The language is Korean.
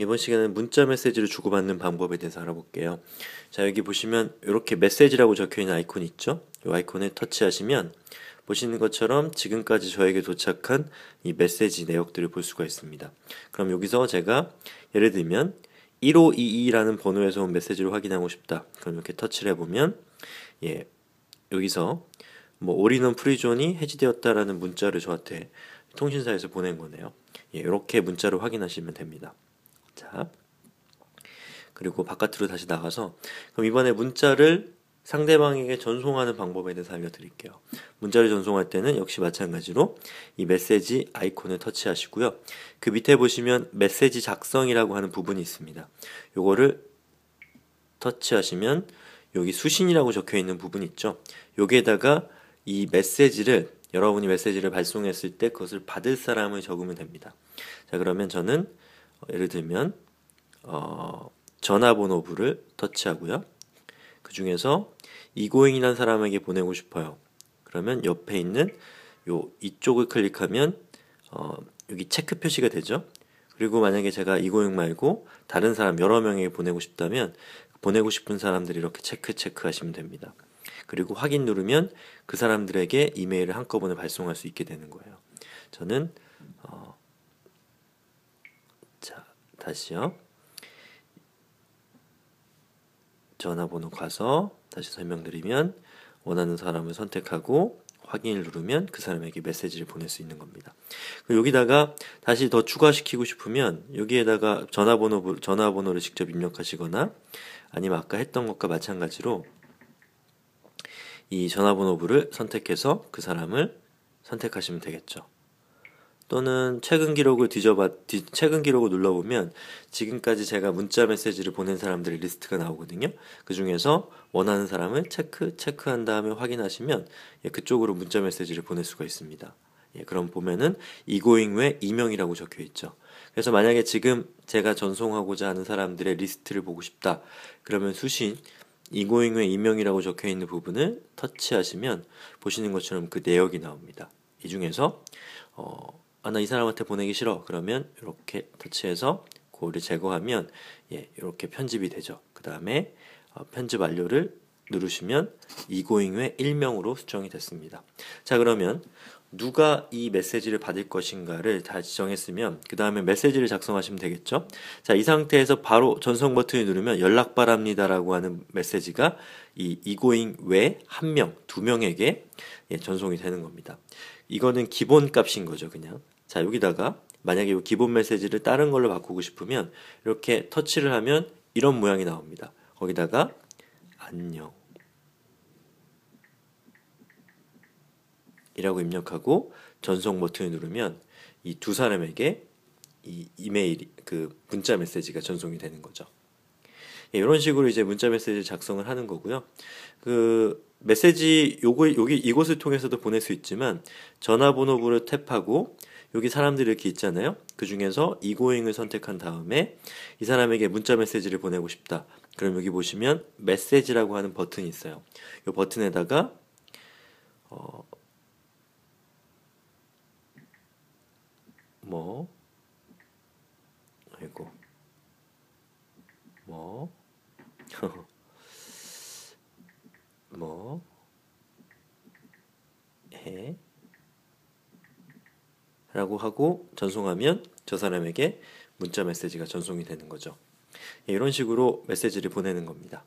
이번 시간은 문자 메시지를 주고받는 방법에 대해서 알아볼게요. 자, 여기 보시면 이렇게 메시지라고 적혀 있는 아이콘 있죠? 이 아이콘을 터치하시면 보시는 것처럼 지금까지 저에게 도착한 이 메시지 내역들을 볼 수가 있습니다. 그럼 여기서 제가 예를 들면 1522라는 번호에서 온 메시지를 확인하고 싶다. 그럼 이렇게 터치를 해보면 예, 여기서 뭐 올인원 프리존이 해지되었다라는 문자를 저한테 통신사에서 보낸 거네요. 예, 이렇게 문자를 확인하시면 됩니다. 자. 그리고 바깥으로 다시 나가서 그럼 이번에 문자를 상대방에게 전송하는 방법에 대해서 알려드릴게요. 문자를 전송할 때는 역시 마찬가지로 이 메시지 아이콘을 터치하시고요. 그 밑에 보시면 메시지 작성이라고 하는 부분이 있습니다. 요거를 터치하시면 여기 수신이라고 적혀 있는 부분 있죠. 여기에다가 이 메시지를 여러분이 메시지를 발송했을 때 그것을 받을 사람을 적으면 됩니다. 자 그러면 저는 예를 들면 어, 전화번호부를 터치하고요. 그 중에서 이고잉이라는 사람에게 보내고 싶어요. 그러면 옆에 있는 요 이쪽을 클릭하면 어, 여기 체크 표시가 되죠. 그리고 만약에 제가 이고잉 말고 다른 사람 여러 명에게 보내고 싶다면 보내고 싶은 사람들이 이렇게 체크 체크 하시면 됩니다. 그리고 확인 누르면 그 사람들에게 이메일을 한꺼번에 발송할 수 있게 되는 거예요. 저는 어, 다시요. 전화번호 가서 다시 설명드리면 원하는 사람을 선택하고 확인을 누르면 그 사람에게 메시지를 보낼 수 있는 겁니다. 여기다가 다시 더 추가시키고 싶으면 여기에다가 전화번호 전화번호를 직접 입력하시거나 아니면 아까 했던 것과 마찬가지로 이 전화번호부를 선택해서 그 사람을 선택하시면 되겠죠. 또는 최근 기록을 뒤져봤 뒤, 최근 기록을 눌러보면 지금까지 제가 문자 메시지를 보낸 사람들의 리스트가 나오거든요. 그 중에서 원하는 사람을 체크 체크한 다음에 확인하시면 예, 그쪽으로 문자 메시지를 보낼 수가 있습니다. 예, 그럼 보면은 이고잉 외 이명이라고 적혀 있죠. 그래서 만약에 지금 제가 전송하고자 하는 사람들의 리스트를 보고 싶다. 그러면 수신 이고잉 외 이명이라고 적혀 있는 부분을 터치하시면 보시는 것처럼 그 내역이 나옵니다. 이 중에서 어, 아, 나이 사람한테 보내기 싫어. 그러면 이렇게 터치해서 고를 제거하면 예, 이렇게 편집이 되죠. 그 다음에 어, 편집 완료를 누르시면 이고잉의 일명으로 수정이 됐습니다. 자 그러면 누가 이 메시지를 받을 것인가를 다 지정했으면 그 다음에 메시지를 작성하시면 되겠죠. 자, 이 상태에서 바로 전송 버튼을 누르면 연락 바랍니다라고 하는 메시지가 이 이고잉 외 한 명, 두 명에게 예, 전송이 되는 겁니다. 이거는 기본 값인 거죠, 그냥. 자, 여기다가 만약에 이 기본 메시지를 다른 걸로 바꾸고 싶으면 이렇게 터치를 하면 이런 모양이 나옵니다. 거기다가 안녕. 이라고 입력하고 전송 버튼을 누르면 이 두 사람에게 이 이메일 그 문자 메시지가 전송이 되는 거죠. 예, 이런 식으로 이제 문자 메시지 를 작성을 하는 거고요. 그 메시지 요거 여기 이곳을 통해서도 보낼 수 있지만 전화번호부를 탭하고 여기 사람들이 이렇게 있잖아요. 그 중에서 이고잉을 선택한 다음에 이 사람에게 문자 메시지를 보내고 싶다. 그럼 여기 보시면 메시지라고 하는 버튼이 있어요. 이 버튼에다가 어, 뭐 아이고 뭐 뭐, 해, 라고 하고 전송하면 저 사람에게 문자 메시지가 전송이 되는 거죠. 예, 이런 식으로 메시지를 보내는 겁니다.